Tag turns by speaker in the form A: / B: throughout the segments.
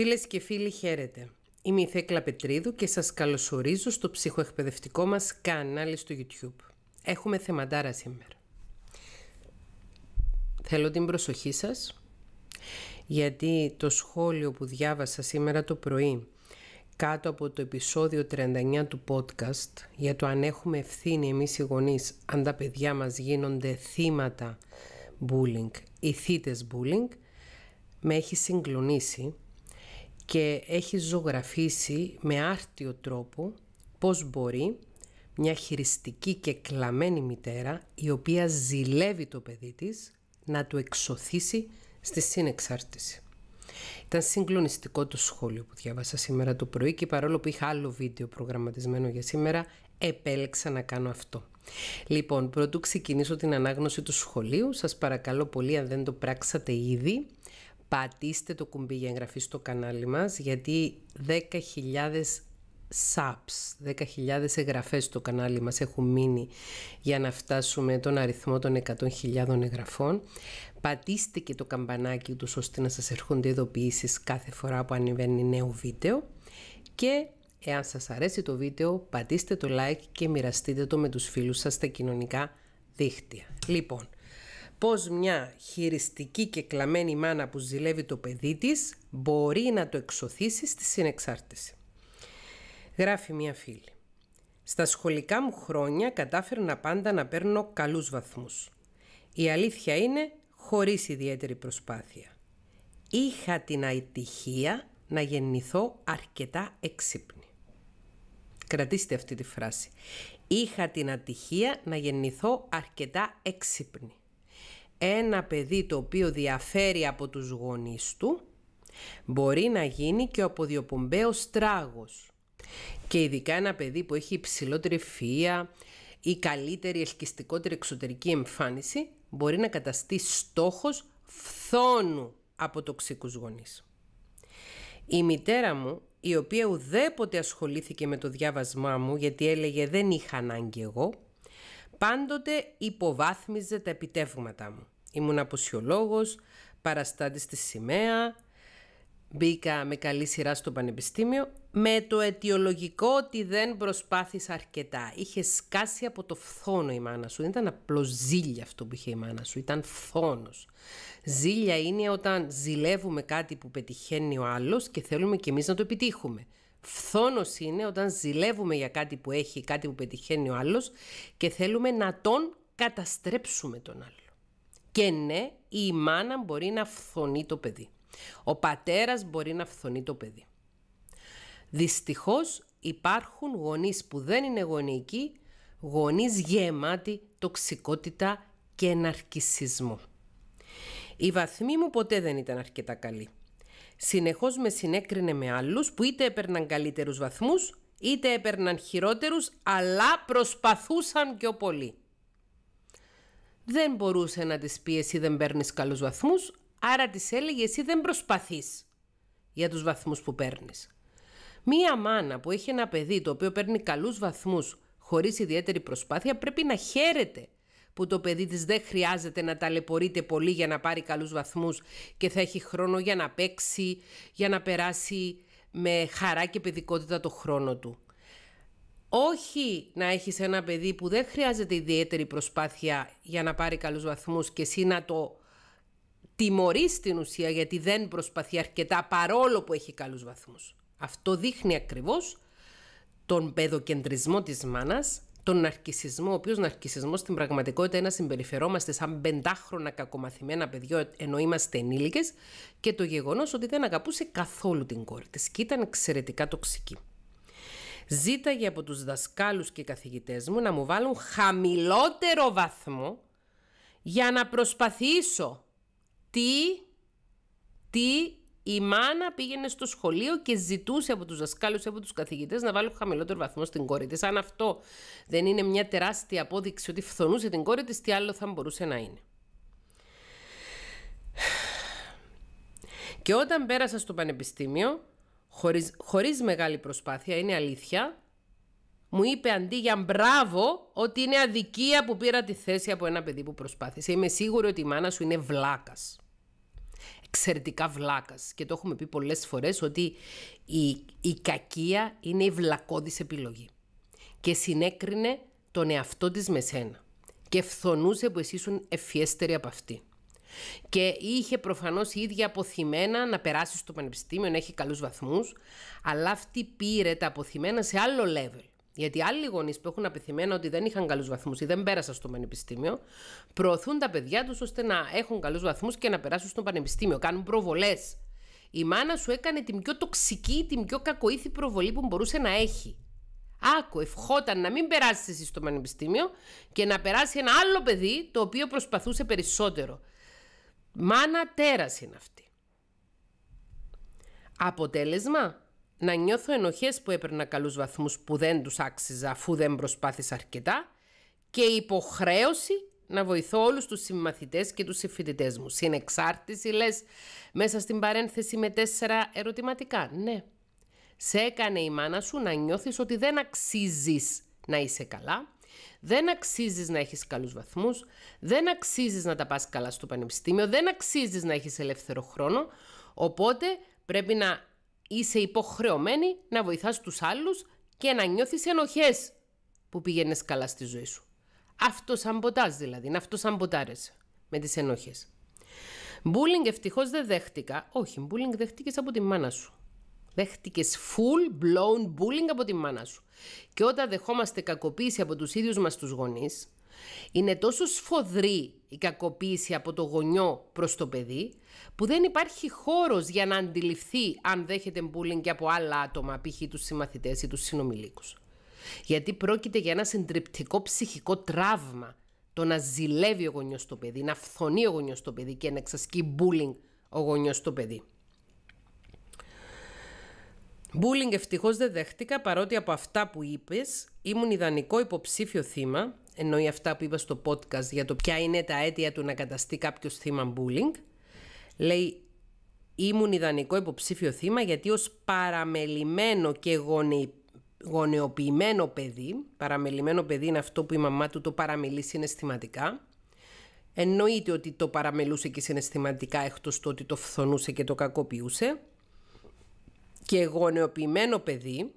A: Φίλες και φίλοι χαίρετε. Είμαι η Θέκλα Πετρίδου και σας καλωσορίζω στο ψυχοεκπαιδευτικό μας κανάλι στο YouTube. Έχουμε θεματάρα σήμερα. Θέλω την προσοχή σας γιατί το σχόλιο που διάβασα σήμερα το πρωί κάτω από το επεισόδιο 39 του podcast για το αν έχουμε ευθύνη εμείς οι γονείς αν τα παιδιά μας γίνονται θύματα bullying ή θύτες bullying με έχει συγκλονίσει και έχει ζωγραφίσει με άρτιο τρόπο πώς μπορεί μια χειριστική και κλαμμένη μητέρα η οποία ζηλεύει το παιδί της να του εξωθήσει στη συνεξάρτηση. Ήταν συγκλονιστικό το σχόλιο που διάβασα σήμερα το πρωί και παρόλο που είχα άλλο βίντεο προγραμματισμένο για σήμερα, επέλεξα να κάνω αυτό. Λοιπόν, πρώτου ξεκινήσω την ανάγνωση του σχολείου, σας παρακαλώ πολύ αν δεν το πράξατε ήδη, πατήστε το κουμπί για εγγραφή στο κανάλι μας γιατί 10.000 subs, 10.000 εγγραφές στο κανάλι μας έχουν μείνει για να φτάσουμε τον αριθμό των 100.000 εγγραφών. Πατήστε και το καμπανάκι του ώστε να σας ερχόνται ειδοποιήσεις κάθε φορά που ανεβαίνει νέο βίντεο και εάν σας αρέσει το βίντεο πατήστε το like και μοιραστείτε το με τους φίλους σας στα κοινωνικά δίχτυα. Λοιπόν, πως μια χειριστική και κλαμμένη μάνα που ζηλεύει το παιδί της μπορεί να το εξωθήσει στη συνεξάρτηση. Γράφει μια φίλη. Στα σχολικά μου χρόνια να πάντα να παίρνω καλούς βαθμούς. Η αλήθεια είναι χωρίς ιδιαίτερη προσπάθεια. Είχα την ατυχία να γεννηθώ αρκετά εξύπνη. Κρατήστε αυτή τη φράση. Είχα την ατυχία να γεννηθώ αρκετά εξύπνη ένα παιδί το οποίο διαφέρει από τους γονείς του μπορεί να γίνει και ο αποδιοπομπαίος τράγος. Και ειδικά ένα παιδί που έχει υψηλότερη φία ή καλύτερη ελκυστικότερη εξωτερική εμφάνιση μπορεί να καταστεί στόχος φθόνου από τοξικούς γονείς. Η μητέρα μου, η οποία ουδέποτε ασχολήθηκε με το διάβασμά μου γιατί έλεγε δεν είχα ανάγκη εγώ, Πάντοτε υποβάθμιζε τα επιτεύγματα μου. Ήμουν αποσιολόγος, παραστάτης στη σημαία, μπήκα με καλή σειρά στο πανεπιστήμιο με το αιτιολογικό ότι δεν προσπάθησα αρκετά. Είχε σκάσει από το φθόνο η μάνα σου. Δεν ήταν απλό ζήλια αυτό που είχε η μάνα σου, ήταν φθόνος. Ζήλια είναι όταν ζηλεύουμε κάτι που πετυχαίνει ο άλλος και θέλουμε κι εμείς να το επιτύχουμε. Φθόνος είναι όταν ζηλεύουμε για κάτι που έχει, κάτι που πετυχαίνει ο άλλος και θέλουμε να τον καταστρέψουμε τον άλλο. Και ναι, η μάνα μπορεί να φθονεί το παιδί. Ο πατέρας μπορεί να φθονεί το παιδί. Δυστυχώς υπάρχουν γονείς που δεν είναι γονικοί, γονείς γεμάτοι τοξικότητα και ναρκισισμό. Η βαθμοί μου ποτέ δεν ήταν αρκετά καλή συνεχώς με συνέκρινε με άλλους που είτε έπαιρναν καλύτερους βαθμούς, είτε έπαιρναν χειρότερους, αλλά προσπαθούσαν πιο πολύ. Δεν μπορούσε να της πει εσύ δεν παίρνεις καλούς βαθμούς, άρα της έλεγε εσύ δεν προσπαθείς για τους βαθμούς που παίρνεις. Μία μάνα που έχει ένα παιδί το οποίο παίρνει καλούς βαθμούς χωρίς ιδιαίτερη προσπάθεια πρέπει να χαίρεται που το παιδί της δεν χρειάζεται να ταλαιπωρείται πολύ για να πάρει καλούς βαθμούς και θα έχει χρόνο για να παίξει, για να περάσει με χαρά και παιδικότητα το χρόνο του. Όχι να έχεις ένα παιδί που δεν χρειάζεται ιδιαίτερη προσπάθεια για να πάρει καλούς βαθμούς και εσύ να το τιμωρείς στην ουσία γιατί δεν προσπαθεί αρκετά παρόλο που έχει καλούς βαθμούς. Αυτό δείχνει ακριβώς τον παιδοκεντρισμό της μάνας τον ναρκισισμό, ο οποίος ναρκισισμός στην πραγματικότητα είναι να συμπεριφερόμαστε σαν πεντάχρονα κακομαθημένα παιδιά ενώ είμαστε ενήλικες και το γεγονός ότι δεν αγαπούσε καθόλου την κόρη της και ήταν εξαιρετικά τοξική. Ζήταγε από τους δασκάλους και καθηγητές μου να μου βάλουν χαμηλότερο βαθμό για να προσπαθήσω τι, τι η μάνα πήγαινε στο σχολείο και ζητούσε από τους δασκάλους από τους καθηγητές να βάλουν χαμηλότερο βαθμό στην κόρη της. Αν αυτό δεν είναι μια τεράστια απόδειξη ότι φθονούσε την κόρη της, τι άλλο θα μπορούσε να είναι. Και όταν πέρασα στο πανεπιστήμιο, χωρίς, χωρίς μεγάλη προσπάθεια, είναι αλήθεια, μου είπε αντί για μπράβο ότι είναι αδικία που πήρα τη θέση από ένα παιδί που προσπάθησε. Είμαι σίγουρη ότι η μάνα σου είναι βλάκας εξαιρετικά βλάκας και το έχουμε πει πολλές φορές ότι η, η κακία είναι η βλακώδης επιλογή και συνέκρινε τον εαυτό της με σένα και φθονούσε που εσύ ήσουν ευφιέστερη από αυτή. Και είχε προφανώς η ίδια αποθυμένα να περάσει στο πανεπιστήμιο, να έχει καλούς βαθμούς, αλλά αυτή πήρε τα αποθυμένα σε άλλο level. Γιατί άλλοι γονείς που έχουν απειθυμένα ότι δεν είχαν καλούς βαθμούς ή δεν πέρασαν στο πανεπιστήμιο, προωθούν τα παιδιά τους ώστε να έχουν καλούς βαθμούς και να περάσουν στο πανεπιστήμιο. Κάνουν προβολές. Η μάνα σου έκανε την πιο τοξική, την πιο κακοήθη προβολή που μπορούσε να έχει. Άκου, ευχόταν να μην περάσεις εσύ στο πανεπιστήμιο και να περάσει ένα άλλο παιδί το οποίο προσπαθούσε περισσότερο. Μάνα τέρας είναι αυτή. Αποτέλεσμα, να νιώθω ενοχές που έπαιρνα καλούς βαθμούς που δεν τους άξιζα αφού δεν προσπάθησα αρκετά και υποχρέωση να βοηθώ όλους τους συμμαθητές και τους συμφοιτητές μου. Συνεξάρτηση λες μέσα στην παρένθεση με τέσσερα ερωτηματικά. Ναι. Σε έκανε η μάνα σου να νιώθεις ότι δεν αξίζεις να είσαι καλά, δεν αξίζεις να έχεις καλούς βαθμούς, δεν αξίζεις να τα πας καλά στο πανεπιστήμιο, δεν αξίζεις να έχεις ελεύθερο χρόνο, οπότε πρέπει να είσαι υποχρεωμένη να βοηθάς τους άλλους και να νιώθεις ενοχές που πήγαινες καλά στη ζωή σου. Αυτό σαμποτάζ δηλαδή, να αυτό με τις ενοχές. Μπούλινγκ ευτυχώς δεν δέχτηκα. Όχι, μπούλινγκ δέχτηκες από τη μάνα σου. Δέχτηκες full blown bullying από τη μάνα σου. Και όταν δεχόμαστε κακοποίηση από τους ίδιους μας τους γονείς, είναι τόσο σφοδρή η κακοποίηση από το γονιό προς το παιδί, που δεν υπάρχει χώρος για να αντιληφθεί αν δέχεται μπούλινγκ και από άλλα άτομα, π.χ. τους συμμαθητές ή τους συνομιλίκους. Γιατί πρόκειται για ένα συντριπτικό ψυχικό τραύμα το να ζηλεύει ο γονιός το παιδί, να φθονεί ο γονιός το παιδί και να εξασκεί μπούλινγκ ο γονιός το παιδί. Μπούλινγκ ευτυχώς δεν δέχτηκα παρότι από αυτά που είπες ήμουν ιδανικό υποψήφιο θύμα εννοεί αυτά που είπα στο podcast για το ποια είναι τα αίτια του να καταστεί κάποιος θύμα bullying. Λέει ήμουν ιδανικό υποψήφιο θύμα γιατί ως παραμελημένο και γονεϊ... γονεοποιημένο παιδί, παραμελημένο παιδί είναι αυτό που η μαμά του το παραμελεί συναισθηματικά, εννοείται ότι το παραμελούσε και συναισθηματικά εκτός το ότι το φθονούσε και το κακοποιούσε, και γονεοποιημένο παιδί,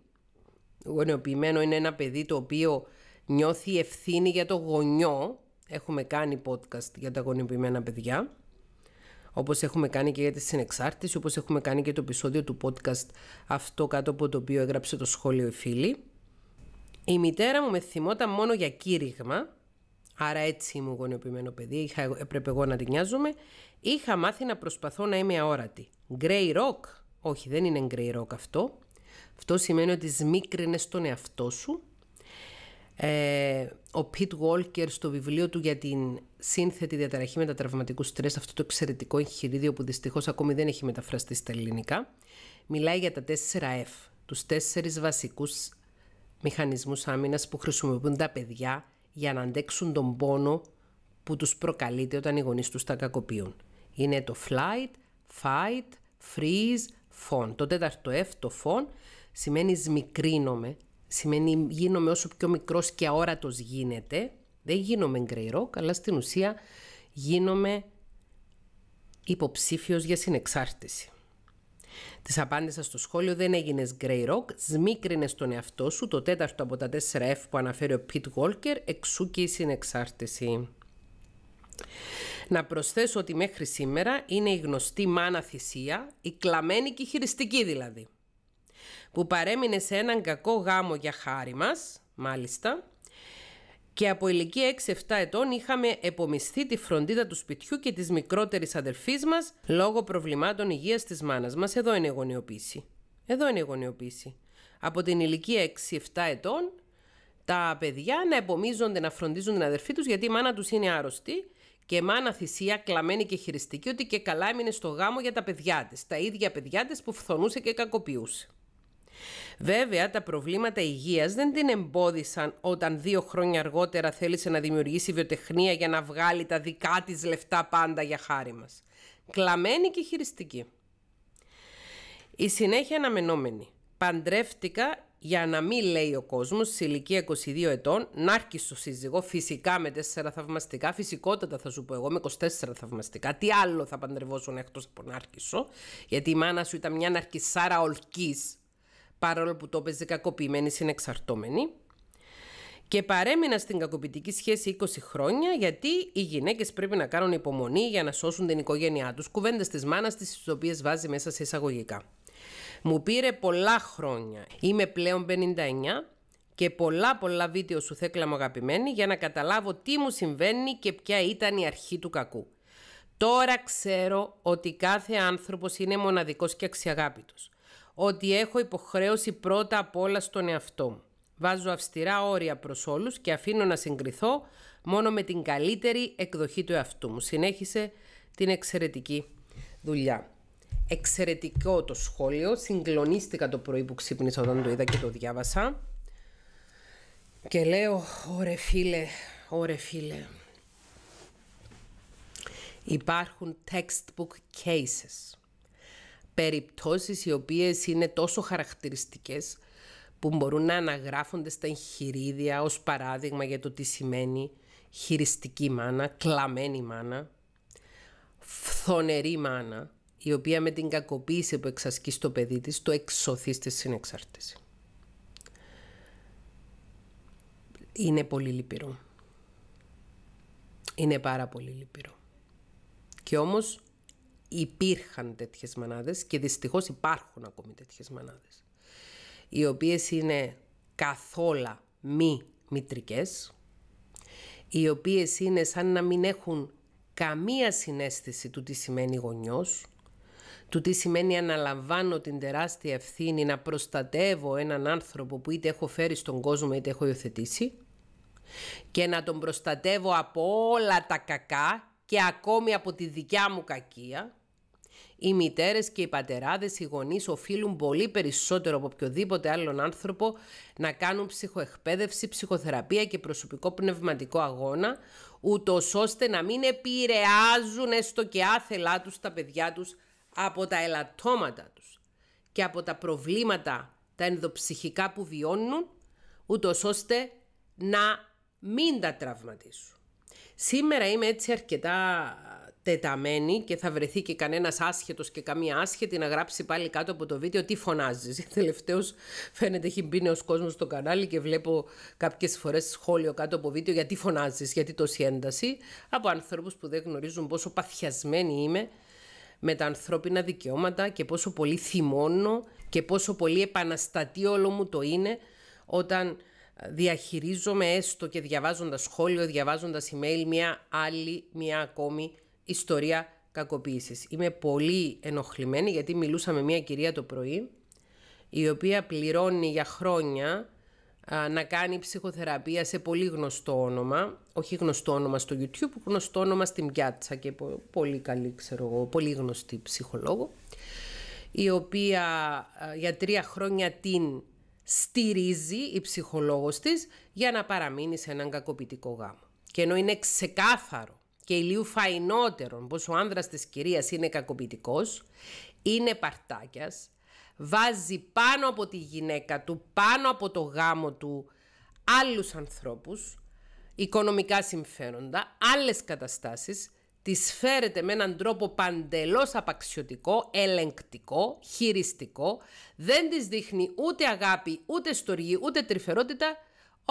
A: γονεοποιημένο είναι ένα παιδί το οποίο νιώθει ευθύνη για το γονιό. Έχουμε κάνει podcast για τα γονιοποιημένα παιδιά, όπως έχουμε κάνει και για τη συνεξάρτηση, όπως έχουμε κάνει και το επεισόδιο του podcast αυτό κάτω από το οποίο έγραψε το σχόλιο η φίλη. Η μητέρα μου με θυμόταν μόνο για κήρυγμα, άρα έτσι ήμουν γονιοποιημένο παιδί, είχα, έπρεπε εγώ να την νοιάζομαι. Είχα μάθει να προσπαθώ να είμαι αόρατη. Grey rock, όχι δεν είναι grey rock αυτό. Αυτό σημαίνει ότι σμίκρινες τον εαυτό σου ε, ο Πιτ Walker στο βιβλίο του για την σύνθετη διαταραχή μετατραυματικού στρες, αυτό το εξαιρετικό εγχειρίδιο που δυστυχώς ακόμη δεν έχει μεταφραστεί στα ελληνικά, μιλάει για τα 4F, τους τέσσερις βασικούς μηχανισμούς άμυνας που χρησιμοποιούν τα παιδιά για να αντέξουν τον πόνο που τους προκαλείται όταν οι γονείς τους τα κακοποιούν. Είναι το flight, fight, freeze, phone. Το τέταρτο F, το phone, σημαίνει σμικρίνομαι, Σημαίνει γίνομαι όσο πιο μικρός και αόρατος γίνεται. Δεν γίνομαι γραί-ρόκ, αλλά στην ουσία γίνομαι υποψήφιος για συνεξάρτηση. Τη απάντησα στο σχόλιο δεν έγινες grey rock, Σμίκρινες τον εαυτό σου το τέταρτο από τα 4F που αναφέρει ο Pete Walker, εξού και η συνεξάρτηση. Να προσθέσω ότι μέχρι σήμερα είναι η γνωστή μάνα θυσία, η κλαμμένη και η χειριστική δηλαδή που παρέμεινε σε έναν κακό γάμο για χάρη μας, μάλιστα, και από ηλικία 6-7 ετών είχαμε επομισθεί τη φροντίδα του σπιτιού και της μικρότερης αδερφής μας λόγω προβλημάτων υγείας της μάνας μας. Εδώ είναι η γονιοποίηση. Εδώ είναι η γονιοποίηση. Από την ηλικία 6-7 ετών τα παιδιά να επομίζονται να φροντίζουν την αδερφή τους γιατί η μάνα τους είναι άρρωστη και μάνα θυσία κλαμμένη και χειριστική ότι και καλά έμεινε στο γάμο για τα παιδιά της, τα ίδια παιδιά της που φθονούσε και κακοποιούσε. Βέβαια, τα προβλήματα υγείας δεν την εμπόδισαν όταν δύο χρόνια αργότερα θέλησε να δημιουργήσει βιοτεχνία για να βγάλει τα δικά της λεφτά πάντα για χάρη μας. Κλαμμένη και χειριστική. Η συνέχεια αναμενόμενη. Παντρεύτηκα για να μην λέει ο κόσμος, σε ηλικία 22 ετών να έρκει στο σύζυγο φυσικά με 4 θαυμαστικά, φυσικότατα θα σου πω εγώ με 24 θαυμαστικά. Τι άλλο θα παντρευόσουν εκτός από να άρχισω. γιατί η μάνα σου ήταν μια ναρκισάρα ολκής, παρόλο που το έπαιζε κακοποιημένη συνεξαρτώμενη. Και παρέμεινα στην κακοποιητική σχέση 20 χρόνια γιατί οι γυναίκες πρέπει να κάνουν υπομονή για να σώσουν την οικογένειά τους. Κουβέντες της μάνας της, τις οποίες βάζει μέσα σε εισαγωγικά. Μου πήρε πολλά χρόνια. Είμαι πλέον 59 και πολλά πολλά βίντεο σου θέκλα μου αγαπημένη για να καταλάβω τι μου συμβαίνει και ποια ήταν η αρχή του κακού. Τώρα ξέρω ότι κάθε άνθρωπος είναι μοναδικός και αξιαγάπητος ότι έχω υποχρέωση πρώτα απ' όλα στον εαυτό μου. Βάζω αυστηρά όρια προς όλους και αφήνω να συγκριθώ μόνο με την καλύτερη εκδοχή του εαυτού μου. Συνέχισε την εξαιρετική δουλειά. Εξαιρετικό το σχόλιο. Συγκλονίστηκα το πρωί που ξύπνησα όταν το είδα και το διάβασα. Και λέω, ωρε φίλε, ωρε φίλε. Υπάρχουν textbook cases περιπτώσεις οι οποίες είναι τόσο χαρακτηριστικές που μπορούν να αναγράφονται στα εγχειρίδια ως παράδειγμα για το τι σημαίνει χειριστική μάνα, κλαμμένη μάνα, φθονερή μάνα, η οποία με την κακοποίηση που εξασκεί στο παιδί της το εξωθεί στη συνεξάρτηση. Είναι πολύ λυπηρό. Είναι πάρα πολύ λυπηρό. Και όμως υπήρχαν τέτοιες μανάδες και δυστυχώς υπάρχουν ακόμη τέτοιες μανάδες, οι οποίες είναι καθόλα μη μητρικές, οι οποίες είναι σαν να μην έχουν καμία συνέστηση του τι σημαίνει γονιός, του τι σημαίνει αναλαμβάνω την τεράστια ευθύνη να προστατεύω έναν άνθρωπο που είτε έχω φέρει στον κόσμο είτε έχω υιοθετήσει και να τον προστατεύω από όλα τα κακά και ακόμη από τη δικιά μου κακία οι μητέρες και οι πατεράδες, οι γονείς... οφείλουν πολύ περισσότερο από οποιοδήποτε άλλον άνθρωπο να κάνουν ψυχοεκπαίδευση, ψυχοθεραπεία και προσωπικό πνευματικό αγώνα, ούτως ώστε να μην επηρεάζουν έστω και άθελά τους τα παιδιά τους... από τα ελαττώματα τους και από τα προβλήματα τα ενδοψυχικά που βιώνουν, ούτως ώστε να μην τα τραυματίσουν. Σήμερα είμαι έτσι αρκετά τεταμένη και θα βρεθεί και κανένας άσχετος και καμία άσχετη να γράψει πάλι κάτω από το βίντεο τι φωνάζεις. Τελευταίος φαίνεται έχει μπει νέος κόσμος στο κανάλι και βλέπω κάποιες φορές σχόλιο κάτω από βίντεο γιατί φωνάζεις, γιατί τόση ένταση από ανθρώπους που δεν γνωρίζουν πόσο παθιασμένη είμαι με τα ανθρώπινα δικαιώματα και πόσο πολύ θυμώνω και πόσο πολύ επαναστατεί όλο μου το είναι όταν διαχειρίζομαι έστω και διαβάζοντας σχόλιο, διαβάζοντας email μια άλλη, μια ακόμη ιστορία κακοποίησης. Είμαι πολύ ενοχλημένη γιατί μιλούσα με μια κυρία το πρωί η οποία πληρώνει για χρόνια να κάνει ψυχοθεραπεία σε πολύ γνωστό όνομα, όχι γνωστό όνομα στο YouTube, γνωστό όνομα στην πιάτσα και πολύ καλή, ξέρω εγώ, πολύ γνωστή ψυχολόγο, η οποία για τρία χρόνια την στηρίζει η ψυχολόγος της για να παραμείνει σε έναν κακοποιητικό γάμο. Και ενώ είναι ξεκάθαρο και ηλίου πως ο άνδρας της κυρίας είναι κακοποιητικός, είναι παρτάκιας, βάζει πάνω από τη γυναίκα του, πάνω από το γάμο του άλλους ανθρώπους, οικονομικά συμφέροντα, άλλες καταστάσεις, τις φέρεται με έναν τρόπο παντελώς απαξιωτικό, ελεγκτικό, χειριστικό, δεν της δείχνει ούτε αγάπη, ούτε στοργή, ούτε τρυφερότητα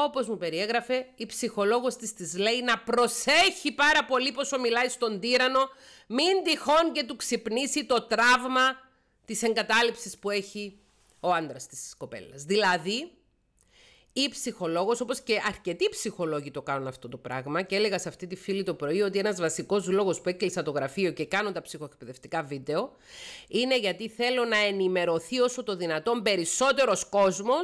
A: όπως μου περιέγραφε, η ψυχολόγος της της λέει να προσέχει πάρα πολύ πόσο μιλάει στον τύρανο, μην τυχόν και του ξυπνήσει το τραύμα της εγκατάλειψης που έχει ο άντρας της κοπέλας. Δηλαδή, ή ψυχολόγος, όπως και αρκετοί ψυχολόγοι το κάνουν αυτό το πράγμα και έλεγα σε αυτή τη φίλη το πρωί ότι ένας βασικός λόγος που έκλεισα το γραφείο και κάνω τα ψυχοεκπαιδευτικά βίντεο είναι γιατί θέλω να ενημερωθεί όσο το δυνατόν περισσότερος κόσμος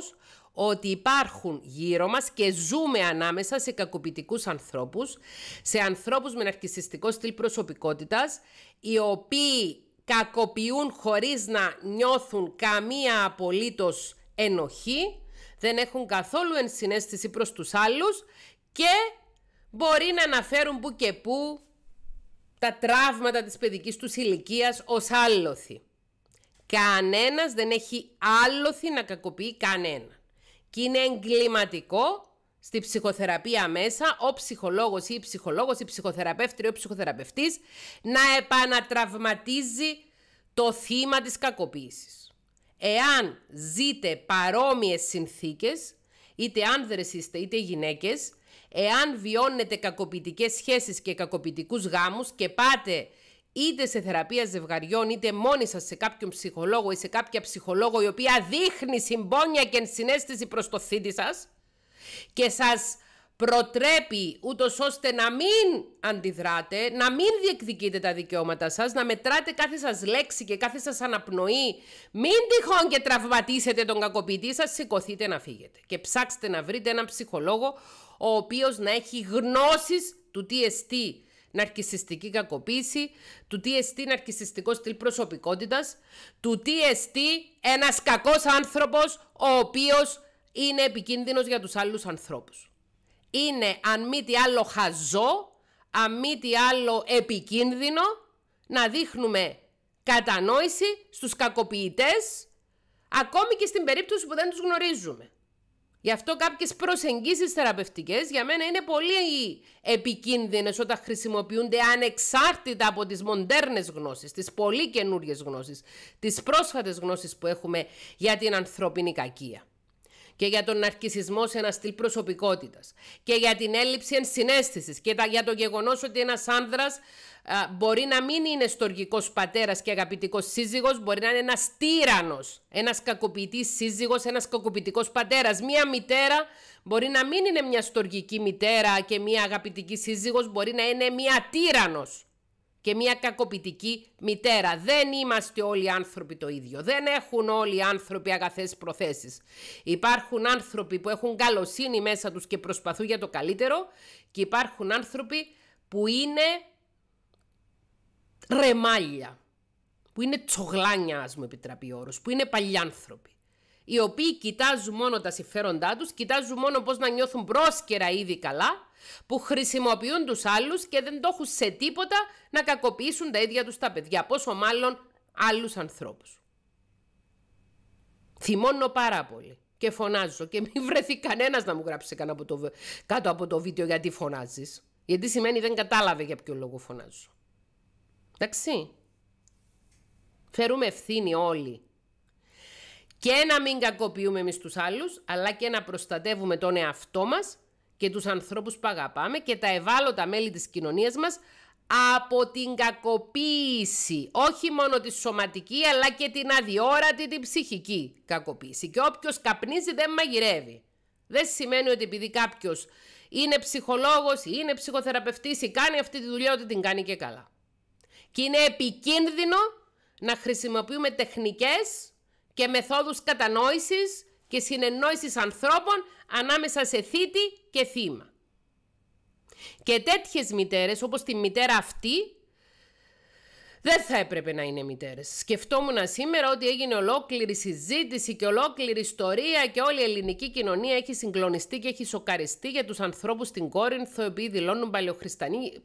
A: ότι υπάρχουν γύρω μας και ζούμε ανάμεσα σε κακοποιητικούς ανθρώπους, σε ανθρώπους με ναρκισιστικό στυλ προσωπικότητας, οι οποίοι κακοποιούν χωρίς να νιώθουν καμία απολύτως ενοχή δεν έχουν καθόλου ενσυναίσθηση προς τους άλλους και μπορεί να αναφέρουν που και που τα τραύματα της παιδικής τους ηλικίας ως άλοθη. Κανένας δεν έχει άλλοθη να κακοποιεί κανένα. Και είναι εγκληματικό στη ψυχοθεραπεία μέσα ο ψυχολόγος ή η ψυχολόγος, η ψυχοθεραπεύτρια ή ο ψυχοθεραπευτής να επανατραυματίζει το θύμα της κακοποίησης εάν ζείτε παρόμοιες συνθήκες, είτε άνδρες είστε είτε γυναίκες, εάν βιώνετε κακοποιητικές σχέσεις και κακοποιητικούς γάμους και πάτε είτε σε θεραπεία ζευγαριών, είτε μόνοι σας σε κάποιον ψυχολόγο ή σε κάποια ψυχολόγο η οποία δείχνει συμπόνια και ενσυναίσθηση προς το θήτη σας και σας προτρέπει ούτως ώστε να μην αντιδράτε, να μην διεκδικείτε τα δικαιώματα σας, να μετράτε κάθε σας λέξη και κάθε σας αναπνοή. Μην τυχόν και τραυματίσετε τον κακοποιητή σας, σηκωθείτε να φύγετε. Και ψάξτε να βρείτε έναν ψυχολόγο ο οποίος να έχει γνώσεις του τι εστί ναρκισιστική κακοποίηση, του τι εστί ναρκισιστικό στυλ προσωπικότητας, του τι εστί ένας κακός άνθρωπος ο οποίος είναι επικίνδυνος για τους άλλους ανθρώπους είναι αν μη τι άλλο χαζό, αν μη τι άλλο επικίνδυνο, να δείχνουμε κατανόηση στους κακοποιητές, ακόμη και στην περίπτωση που δεν τους γνωρίζουμε. Γι' αυτό κάποιες προσεγγίσεις θεραπευτικές για μένα είναι πολύ επικίνδυνες όταν χρησιμοποιούνται ανεξάρτητα από τις μοντέρνες γνώσεις, τις πολύ καινούριες γνώσεις, τις πρόσφατες γνώσεις που έχουμε για την ανθρώπινη κακία και για τον ναρκισισμό σε ένα στυλ προσωπικότητας και για την έλλειψη ενσυναίσθησης και για το γεγονός ότι ένας άνδρας μπορεί να μην είναι στοργικός πατέρας και αγαπητικός σύζυγος, μπορεί να είναι ένας τύρανος, ένας κακοποιητής σύζυγος, ένας κακοποιητικός πατέρας. Μία μητέρα μπορεί να μην είναι μια στοργική μητέρα και μια αγαπητική σύζυγος, μπορεί να είναι μια τύρανος και μια κακοπιτική μητέρα. Δεν είμαστε όλοι άνθρωποι το ίδιο. Δεν έχουν όλοι άνθρωποι αγαθές προθέσεις. Υπάρχουν άνθρωποι που έχουν καλοσύνη μέσα τους και προσπαθούν για το καλύτερο και υπάρχουν άνθρωποι που είναι ρεμάλια, που είναι τσογλάνια, ας μου επιτραπεί ο όρος, που είναι παλιάνθρωποι οι οποίοι κοιτάζουν μόνο τα συμφέροντά τους, κοιτάζουν μόνο πώς να νιώθουν πρόσκαιρα ήδη καλά, που χρησιμοποιούν τους άλλους και δεν το έχουν σε τίποτα να κακοποιήσουν τα ίδια τους τα παιδιά, πόσο μάλλον άλλους ανθρώπους. Θυμώνω πάρα πολύ και φωνάζω και μην βρεθεί κανένας να μου γράψει από το, κάτω από το βίντεο γιατί φωνάζεις. Γιατί σημαίνει δεν κατάλαβε για ποιο λόγο φωνάζω. Εντάξει. Φέρουμε ευθύνη όλοι και να μην κακοποιούμε εμείς τους άλλους, αλλά και να προστατεύουμε τον εαυτό μας και τους ανθρώπους που αγαπάμε και τα ευάλωτα μέλη της κοινωνίας μας από την κακοποίηση, όχι μόνο τη σωματική αλλά και την αδιόρατη την ψυχική κακοποίηση. Και όποιος καπνίζει δεν μαγειρεύει. Δεν σημαίνει ότι επειδή κάποιος είναι ψυχολόγος ή είναι ψυχοθεραπευτής, ή κάνει αυτή τη δουλειά ότι την κάνει και καλά. Και είναι επικίνδυνο να χρησιμοποιούμε τεχνικές και μεθόδους κατανόησης και συνεννόησης ανθρώπων ανάμεσα σε θήτη και θύμα. Και τέτοιες μητέρες όπως τη μητέρα αυτή δεν θα έπρεπε να είναι μητέρες. Σκεφτόμουν σήμερα ότι έγινε ολόκληρη συζήτηση και ολόκληρη ιστορία και όλη η ελληνική κοινωνία έχει συγκλονιστεί και έχει σοκαριστεί για τους ανθρώπους στην Κόρινθο, οι οποίοι δηλώνουν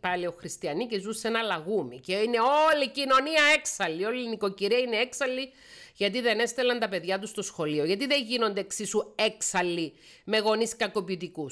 A: παλαιοχριστιανοί και ζουν σε ένα λαγούμι. Και είναι όλη η κοινωνία έξαλλη, όλη η νοικοκυρία είναι έξαλλη γιατί δεν έστελαν τα παιδιά τους στο σχολείο, γιατί δεν γίνονται εξίσου έξαλλοι με γονείς κακοποιητικούς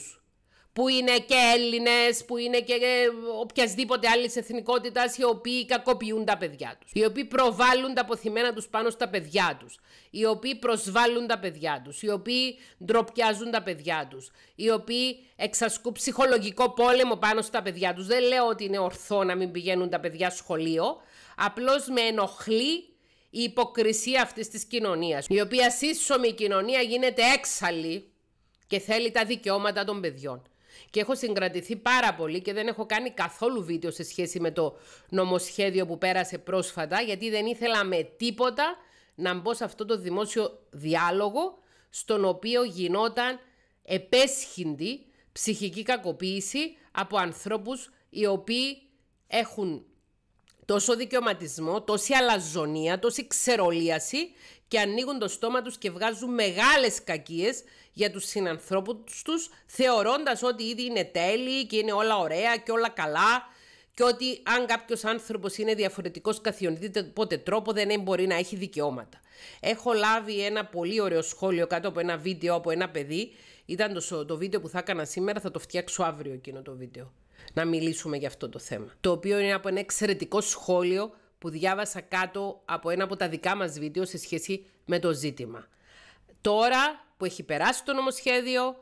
A: που είναι και Έλληνες, που είναι και ε, οποιασδήποτε άλλης εθνικότητας, οι οποίοι κακοποιούν τα παιδιά τους. οι οποίοι προβάλλουν τα αποθυμένα τους πάνω στα παιδιά τους. οι οποίοι προσβάλλουν τα παιδιά τους, οι οποίοι ντροπιάζουν τα παιδιά τους, οι οποίοι εξασκούν ψυχολογικό πόλεμο πάνω στα παιδιά τους. Δεν λέω ότι είναι ορθό να μην πηγαίνουν τα παιδιά σχολείο, Απλώς με ενοχλεί η υποκρισία αυτής της κοινωνίας. η οποία σύσσωμη κοινωνία γίνεται έξαλλη και θέλει τα δικαιώματα των παιδιών και έχω συγκρατηθεί πάρα πολύ και δεν έχω κάνει καθόλου βίντεο σε σχέση με το νομοσχέδιο που πέρασε πρόσφατα γιατί δεν ήθελα με τίποτα να μπω σε αυτό το δημόσιο διάλογο στον οποίο γινόταν επέσχυντη ψυχική κακοποίηση από ανθρώπους οι οποίοι έχουν τόσο δικαιωματισμό, τόση αλαζονία, τόση ξερολίαση και ανοίγουν το στόμα τους και βγάζουν μεγάλες κακίες για τους συνανθρώπους τους, θεωρώντας ότι ήδη είναι τέλειοι και είναι όλα ωραία και όλα καλά και ότι αν κάποιος άνθρωπος είναι διαφορετικός καθιονιδήτε πότε τρόπο, δεν μπορεί να έχει δικαιώματα. Έχω λάβει ένα πολύ ωραίο σχόλιο κάτω από ένα βίντεο από ένα παιδί. Ήταν το, το βίντεο που θα έκανα σήμερα, θα το φτιάξω αύριο εκείνο το βίντεο. Να μιλήσουμε για αυτό το θέμα. Το οποίο είναι από ένα εξαιρετικό σχόλιο που διάβασα κάτω από ένα από τα δικά μας βίντεο σε σχέση με το ζήτημα. Τώρα που έχει περάσει το νομοσχέδιο,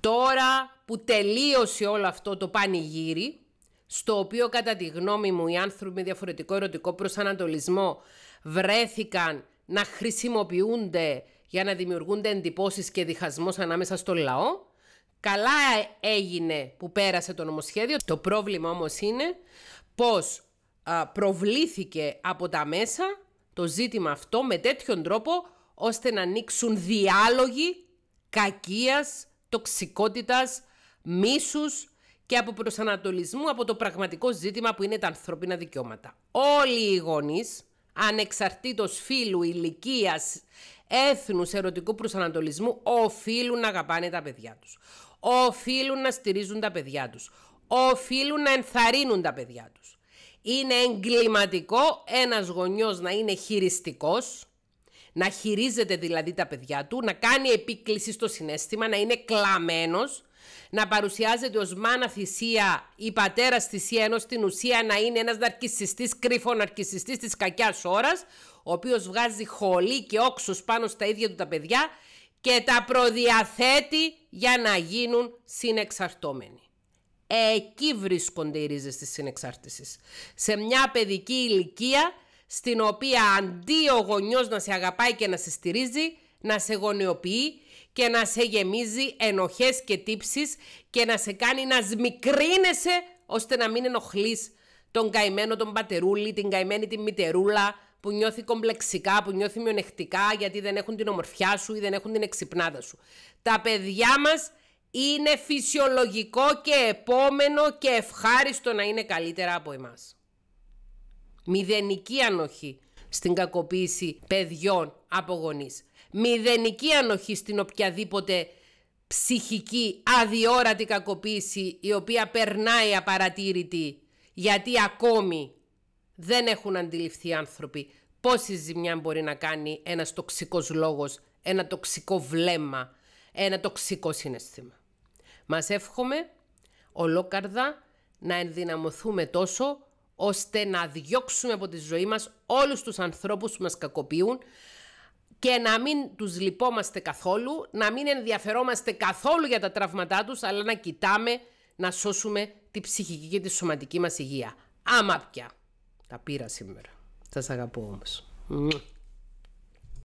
A: τώρα που τελείωσε όλο αυτό το πανηγύρι, στο οποίο κατά τη γνώμη μου οι άνθρωποι με διαφορετικό ερωτικό προσανατολισμό βρέθηκαν να χρησιμοποιούνται για να δημιουργούνται εντυπώσεις και διχασμός ανάμεσα στο λαό. Καλά έγινε που πέρασε το νομοσχέδιο. Το πρόβλημα όμως είναι πως προβλήθηκε από τα μέσα το ζήτημα αυτό με τέτοιον τρόπο ώστε να ανοίξουν διάλογοι κακίας, τοξικότητας, μίσους και από προσανατολισμού από το πραγματικό ζήτημα που είναι τα ανθρώπινα δικαιώματα. Όλοι οι γονείς, ανεξαρτήτως φίλου ηλικίας, έθνους, ερωτικού προσανατολισμού, οφείλουν να αγαπάνε τα παιδιά τους. Οφείλουν να στηρίζουν τα παιδιά τους. Οφείλουν να ενθαρρύνουν τα παιδιά τους. Είναι εγκληματικό ένας γονιός να είναι χειριστικός, να χειρίζεται δηλαδή τα παιδιά του, να κάνει επίκληση στο συνέστημα, να είναι κλαμμένος, να παρουσιάζεται ως μάνα θυσία ή πατέρας θυσία, ενώ στην ουσία να είναι ένας ναρκισιστής, ναρκισιστής της κακιάς ώρας, ο οποίος βγάζει χολή και όξους πάνω στα ίδια του τα παιδιά και τα προδιαθέτει για να γίνουν συνεξαρτώμενοι. Εκεί βρίσκονται οι ρίζες της συνεξάρτησης. Σε μια παιδική ηλικία στην οποία αντί ο γονιός να σε αγαπάει και να σε στηρίζει, να σε γονιοποιεί και να σε γεμίζει ενοχές και τύψεις και να σε κάνει να σμικρίνεσαι ώστε να μην ενοχλείς τον καημένο τον πατερούλη, την καημένη την μητερούλα που νιώθει κομπλεξικά, που νιώθει μειονεκτικά γιατί δεν έχουν την ομορφιά σου ή δεν έχουν την εξυπνάδα σου. Τα παιδιά μας είναι φυσιολογικό και επόμενο και ευχάριστο να είναι καλύτερα από εμάς. Μηδενική ανοχή στην κακοποίηση παιδιών από γονείς. Μηδενική ανοχή στην οποιαδήποτε ψυχική αδιόρατη κακοποίηση η οποία περνάει απαρατήρητη γιατί ακόμη δεν έχουν αντιληφθεί οι άνθρωποι πόση ζημιά μπορεί να κάνει ένας τοξικός λόγος, ένα τοξικό βλέμμα, ένα τοξικό συναισθήμα. Μας εύχομαι ολόκαρδα να ενδυναμωθούμε τόσο ώστε να διώξουμε από τη ζωή μας όλους τους ανθρώπους που μας κακοποιούν και να μην τους λυπόμαστε καθόλου, να μην ενδιαφερόμαστε καθόλου για τα τραύματά τους, αλλά να κοιτάμε να σώσουμε τη ψυχική και τη σωματική μας υγεία. Άμα πια. Τα πήρα σήμερα. Σας αγαπώ όμως.